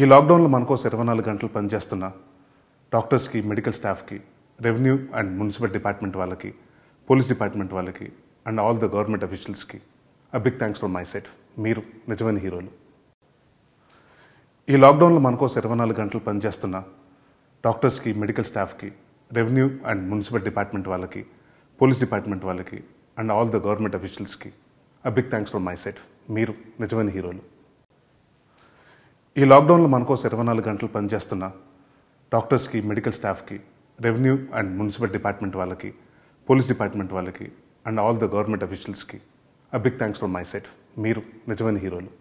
ఈ లాక్డౌన్లో కోసం ఇరవై నాలుగు గంటలు పనిచేస్తున్న డాక్టర్స్కి మెడికల్ స్టాఫ్కి రెవెన్యూ అండ్ మున్సిపల్ డిపార్ట్మెంట్ వాళ్ళకి పోలీస్ డిపార్ట్మెంట్ వాళ్ళకి అండ్ ఆల్ ద గవర్నమెంట్ అఫీషియల్స్కి a big thanks for my set మీరు నిజమైన హీరోలు ఈ లాక్డౌన్లో కోసం ఇరవై నాలుగు గంటలు పనిచేస్తున్న డాక్టర్స్కి మెడికల్ స్టాఫ్కి రెవెన్యూ అండ్ మున్సిపల్ డిపార్ట్మెంట్ వాళ్ళకి పోలీస్ డిపార్ట్మెంట్ వాళ్ళకి అండ్ ఆల్ ద గవర్నమెంట్ అఫీషియల్స్కి a big thanks for my set మీరు నిజమైన హీరోలు ఈ లాక్డౌన్లో మనకోసం ఇరవై నాలుగు గంటలు పనిచేస్తున్న డాక్టర్స్కి మెడికల్ స్టాఫ్కి రెవెన్యూ అండ్ మున్సిపల్ డిపార్ట్మెంట్ వాళ్ళకి పోలీస్ డిపార్ట్మెంట్ వాళ్ళకి అండ్ ఆల్ ద గవర్నమెంట్ అఫీషియల్స్కి a big thanks from my side మీరు నిజమైన హీరోలు